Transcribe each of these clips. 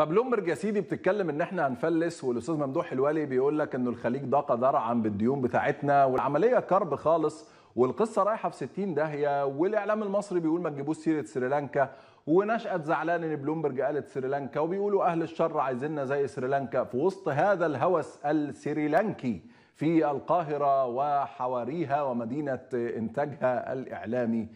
فبلومبرج يا سيدي بتتكلم ان احنا هنفلس والاستاذ ممدوح الوالي بيقول لك انه الخليج ضاق ذرعا بالديون بتاعتنا والعمليه كرب خالص والقصه رايحه في 60 داهيه والاعلام المصري بيقول ما تجيبوش سيره سريلانكا ونشأت زعلان ان بلومبرج قالت سريلانكا وبيقولوا اهل الشر عايزيننا زي سريلانكا في وسط هذا الهوس السريلانكي في القاهره وحواريها ومدينه انتاجها الاعلامي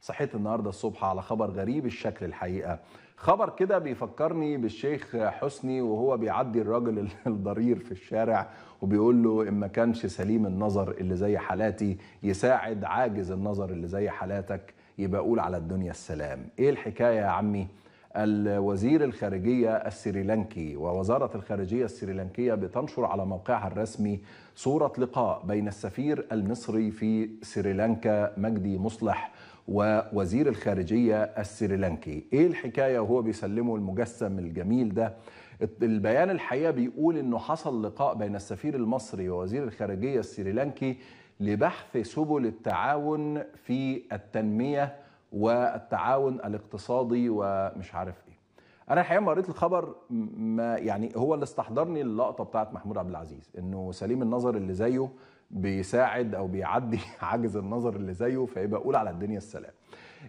صحيت النهارده الصبح على خبر غريب الشكل الحقيقه خبر كده بيفكرني بالشيخ حسني وهو بيعدي الراجل الضرير في الشارع وبيقول له إن ما كانش سليم النظر اللي زي حالاتي يساعد عاجز النظر اللي زي حالاتك يبقى قول على الدنيا السلام إيه الحكاية يا عمي الوزير الخارجية السريلانكي ووزارة الخارجية السريلانكية بتنشر على موقعها الرسمي صورة لقاء بين السفير المصري في سريلانكا مجدي مصلح ووزير الخارجية السريلانكي ايه الحكاية وهو بيسلمه المجسم الجميل ده البيان الحقيقة بيقول انه حصل لقاء بين السفير المصري ووزير الخارجية السريلانكي لبحث سبل التعاون في التنمية والتعاون الاقتصادي ومش عارف ايه انا الحقيقه لما قريت الخبر ما يعني هو اللي استحضرني اللقطه بتاعت محمود عبد العزيز انه سليم النظر اللي زيه بيساعد او بيعدي عجز النظر اللي زيه فيبقى قول على الدنيا السلام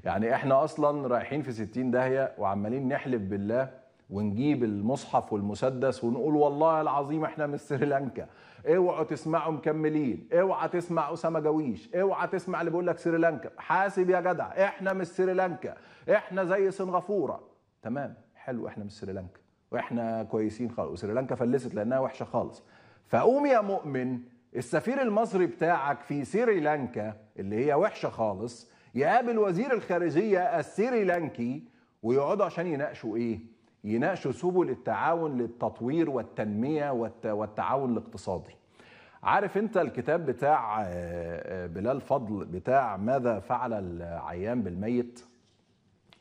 يعني احنا اصلا رايحين في 60 داهيه وعمالين نحلف بالله ونجيب المصحف والمسدس ونقول والله العظيم احنا من سريلانكا اوعوا تسمعوا مكملين اوعى تسمع اسامه جويش اوعى تسمع اللي بيقول لك سريلانكا حاسب يا جدع احنا من سريلانكا احنا زي سنغافوره تمام حلو احنا من سريلانكا واحنا كويسين خالص وسريلانكا فلست لانها وحشه خالص فقوم يا مؤمن السفير المصري بتاعك في سريلانكا اللي هي وحشه خالص يقابل وزير الخارجيه السريلانكي ويقعدوا عشان يناقشوا ايه يناقشوا سبل التعاون للتطوير والتنميه والتعاون الاقتصادي. عارف انت الكتاب بتاع آه، آه، بلال فضل بتاع ماذا فعل العيان بالميت؟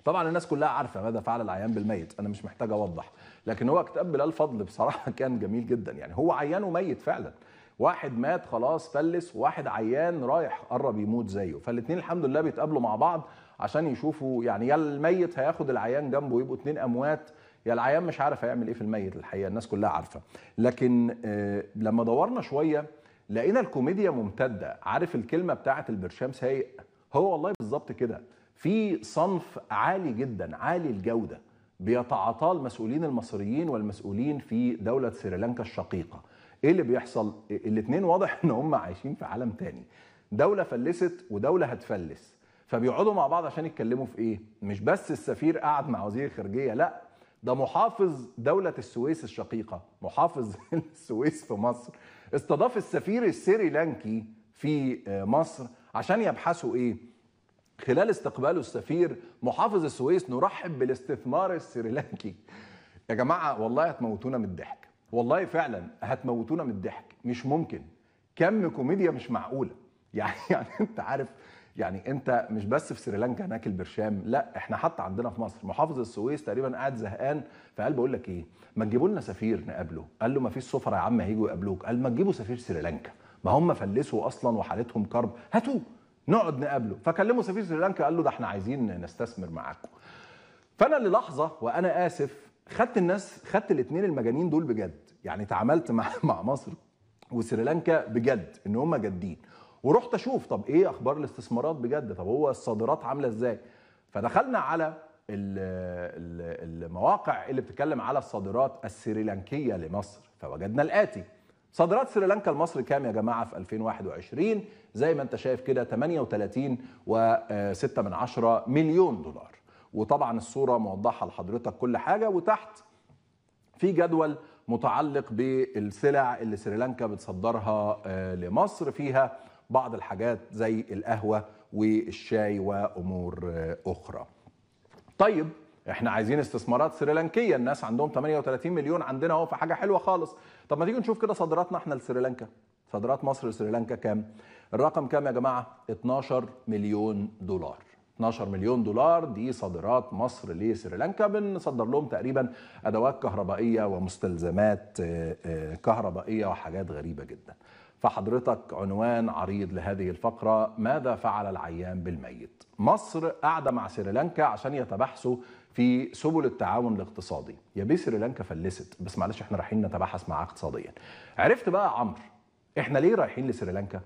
طبعا الناس كلها عارفه ماذا فعل العيان بالميت انا مش محتاج اوضح لكن هو كتاب بلال فضل بصراحه كان جميل جدا يعني هو عيان وميت فعلا واحد مات خلاص فلس واحد عيان رايح قرب يموت زيه فالاثنين الحمد لله بيتقابلوا مع بعض عشان يشوفوا يعني يا الميت هياخد العيان جنبه يبقوا اتنين اموات يا يعني العيان مش عارف هيعمل ايه في الميت الحقيقه الناس كلها عارفه لكن آه، لما دورنا شويه لقينا الكوميديا ممتده عارف الكلمه بتاعه البرشام سايق هو والله بالظبط كده في صنف عالي جدا عالي الجوده بيتعاطاه المسؤولين المصريين والمسؤولين في دوله سريلانكا الشقيقه ايه اللي بيحصل الاثنين واضح ان هم عايشين في عالم تاني دوله فلست ودوله هتفلس فبيقعدوا مع بعض عشان يتكلموا في ايه مش بس السفير قعد مع وزير الخارجيه لا ده محافظ دولة السويس الشقيقة محافظ السويس في مصر استضاف السفير السريلانكي في آه، مصر عشان يبحثوا ايه خلال استقباله السفير محافظ السويس نرحب بالاستثمار السريلانكي يا جماعة والله هتموتونا من الضحك والله فعلا هتموتونا من الضحك مش ممكن كم كوميديا مش معقولة يعني يعني انت عارف يعني انت مش بس في سريلانكا هناك البرشام لا احنا حتى عندنا في مصر محافظ السويس تقريبا قاعد زهقان فقال بقول لك ايه ما تجيبوا لنا سفير نقابله قال له ما فيش سفر يا عم هيجوا يقابلوك قال ما تجيبوا سفير سريلانكا ما هم فلسوا اصلا وحالتهم كرب هاتوه نقعد نقابله فكلموا سفير سريلانكا قال له ده احنا عايزين نستثمر معاكم فانا للحظه وانا اسف خدت الناس خدت الاثنين المجانين دول بجد يعني تعاملت مع مع مصر وسريلانكا بجد ان هم جادين ورحت اشوف طب ايه اخبار الاستثمارات بجد طب هو الصادرات عامله ازاي فدخلنا على المواقع اللي بتتكلم على الصادرات السريلانكيه لمصر فوجدنا الاتي صادرات سريلانكا لمصر كام يا جماعه في 2021 زي ما انت شايف كده 38 و6 من عشرة مليون دولار وطبعا الصوره موضحه لحضرتك كل حاجه وتحت في جدول متعلق بالسلع اللي سريلانكا بتصدرها آه، لمصر فيها بعض الحاجات زي القهوه والشاي وامور اخرى. طيب احنا عايزين استثمارات سريلانكيه الناس عندهم 38 مليون عندنا اهو في حاجه حلوه خالص طب ما تيجي نشوف كده صادراتنا احنا لسريلانكا صادرات مصر لسريلانكا كام الرقم كام يا جماعه 12 مليون دولار 12 مليون دولار دي صادرات مصر لسريلانكا بنصدر لهم تقريبا ادوات كهربائيه ومستلزمات آه، آه، كهربائيه وحاجات غريبه جدا فحضرتك عنوان عريض لهذه الفقرة ماذا فعل العيان بالميت مصر قاعدة مع سريلانكا عشان يتباحثوا في سبل التعاون الاقتصادي يا بيه سريلانكا فلست بس معلش احنا رايحين نتباحث معاه اقتصاديا عرفت بقى عمرو احنا ليه رايحين لسريلانكا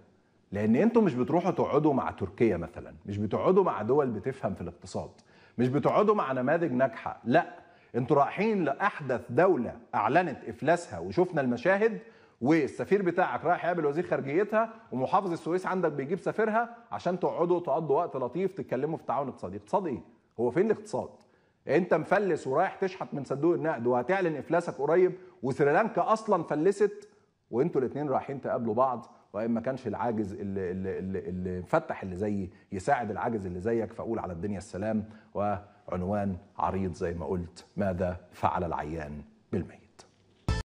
لان انتوا مش بتروحوا تقعدوا مع تركيا مثلا مش بتقعدوا مع دول بتفهم في الاقتصاد مش بتقعدوا مع نماذج ناجحه لا انتوا رايحين لاحدث دوله اعلنت افلاسها وشفنا المشاهد والسفير بتاعك رايح يقابل وزير خارجيتها ومحافظ السويس عندك بيجيب سفيرها عشان تقعدوا تقضوا وقت لطيف تتكلموا في تعاون اقتصادي اقتصاد ايه هو فين الاقتصاد انت مفلس ورايح تشحت من صندوق النقد وهتعلن افلاسك قريب وسريلانكا اصلا فلست وانتوا الاثنين رايحين تقابلوا بعض وان ما كانش العاجز اللي, اللي, اللي, اللي اللي زيي يساعد العاجز اللي زيك فاقول على الدنيا السلام وعنوان عريض زي ما قلت ماذا فعل العيان بالميت